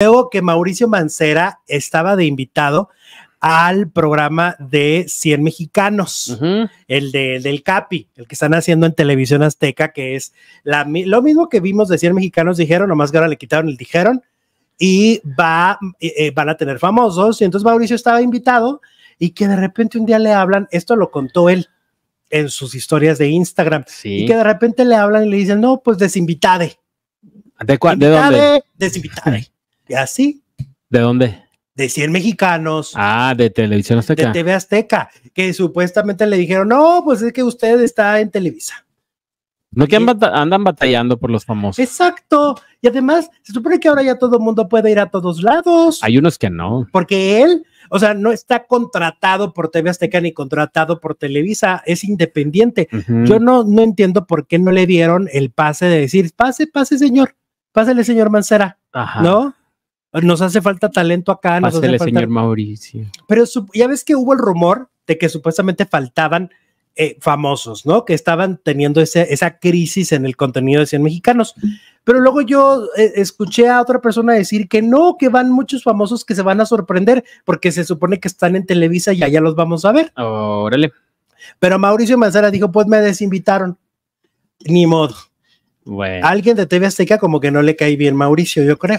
Luego que Mauricio Mancera estaba de invitado al programa de 100 mexicanos, el del CAPI, el que están haciendo en televisión azteca, que es lo mismo que vimos de 100 mexicanos, dijeron, nomás que ahora le quitaron el dijeron, y va, eh, eh, van a tener famosos, y entonces Mauricio estaba invitado y que de repente un día le hablan, esto lo contó él en sus historias de Instagram, y que de repente le hablan y le dicen, no, pues desinvitade. ¿De, ¿De dónde? Desinvitade. Y así. ¿De dónde? De 100 mexicanos. Ah, de Televisión Azteca. De TV Azteca, que supuestamente le dijeron, no, pues es que usted está en Televisa. No que andan batallando por los famosos. Exacto. Y además, se supone que ahora ya todo el mundo puede ir a todos lados. Hay unos que no. Porque él, o sea, no está contratado por TV Azteca ni contratado por Televisa, es independiente. Yo no, no entiendo por qué no le dieron el pase de decir, pase, pase, señor. Pásale, señor Mancera. Ajá. ¿No? nos hace falta talento acá. Nos señor Mauricio. Pero ya ves que hubo el rumor de que supuestamente faltaban eh, famosos, ¿no? Que estaban teniendo ese, esa crisis en el contenido de 100 mexicanos. Pero luego yo eh, escuché a otra persona decir que no, que van muchos famosos que se van a sorprender porque se supone que están en Televisa y allá los vamos a ver. Órale. Pero Mauricio Manzana dijo, pues me desinvitaron. Ni modo. Alguien de TV Azteca como que no le cae bien Mauricio, yo creo.